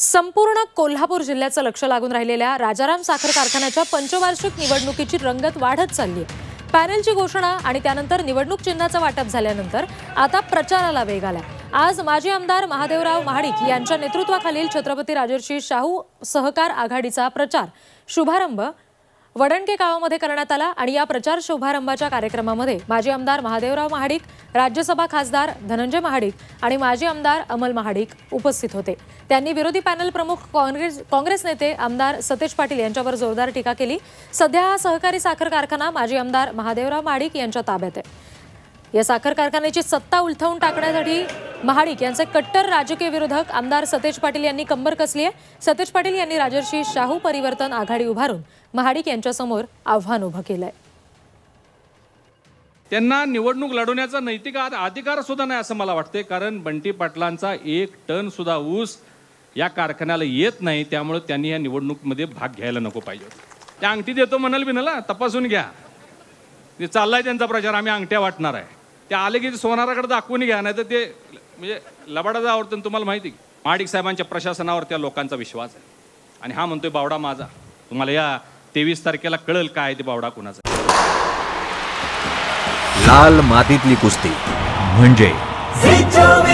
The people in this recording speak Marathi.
संपूर्ण कोल्हापूर जिल्ह्याचं लक्ष लागून राहिलेल्या राजाराम साखर कारखान्याच्या पंचवार्षिक निवडणुकीची रंगत वाढत चालली आहे पॅनेलची घोषणा आणि त्यानंतर निवडणूक चिन्हाचं वाटप झाल्यानंतर आता प्रचाराला वेग आला आज माजी आमदार महादेवराव महाडिक यांच्या नेतृत्वाखालील छत्रपती राजर्षी शाहू सहकार आघाडीचा प्रचार शुभारंभ वडणके गावामध्ये करण्यात आला आणि या प्रचार शुभारंभाच्या कार्यक्रमामध्ये माजी आमदार महादेवराव महाडिक राज्यसभा खासदार धनंजय महाडिक आणि माजी आमदार अमल महाडिक उपस्थित होते त्यांनी विरोधी पॅनल प्रमुख काँग्रेस काँग्रेस नेते आमदार सतेज पाटील यांच्यावर जोरदार टीका केली सध्या हा सहकारी साखर कारखाना माजी आमदार महादेवराव महाडिक यांच्या ताब्यात आहे या साखर कारखान्याची सत्ता उलथवून टाकण्यासाठी महाडिक यांचे कट्टर राजकीय विरोधक आमदार सतेज पाटील यांनी कंबर कसली आहे सतेज पाटील यांनी राजर्षी शाहू परिवर्तन आघाडी उभारून महाडिक यांच्यासमोर आव्हान उभं केलंय त्यांना निवडणूक लढवण्याचा नैतिक अधिकार सुद्धा नाही असं मला वाटते कारण बंटी पाटलांचा एक टन सुद्धा ऊस या कारखान्याला येत नाही त्यामुळे त्यांनी या निवडणूकमध्ये भाग घ्यायला नको पाहिजे त्या अंगठी देतो म्हणाल बिनाला तपासून घ्या चाललाय त्यांचा प्रचार आम्ही अंगठ्या वाटणार आहे ते आले की सोनाराकडे दाखवून घ्या नाही तर ते म्हणजे लबाडाचं आवडतं तुम्हाला माहिती महाडिक माडिक साहेबांच्या प्रशासनावर त्या लोकांचा विश्वास आहे आणि हा म्हणतोय बावडा माझा तुम्हाला या तेवीस तारखेला कळेल काय ते बावडा कुणाचा लाल मातीतली कुस्ती म्हणजे